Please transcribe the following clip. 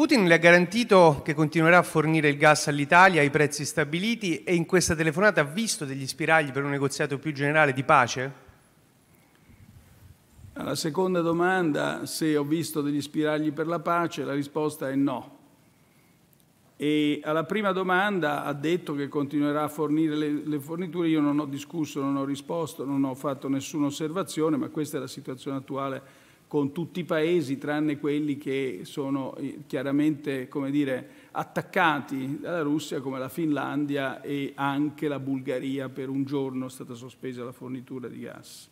Putin le ha garantito che continuerà a fornire il gas all'Italia ai prezzi stabiliti e in questa telefonata ha visto degli spiragli per un negoziato più generale di pace? Alla seconda domanda, se ho visto degli spiragli per la pace, la risposta è no. E alla prima domanda ha detto che continuerà a fornire le, le, forniture, io non ho discusso, non ho risposto, non ho fatto nessuna osservazione, ma questa è la situazione attuale con tutti i paesi tranne quelli che sono eh, chiaramente dire, attaccati dalla Russia come la Finlandia e anche la Bulgaria per un giorno è stata sospesa la fornitura di gas.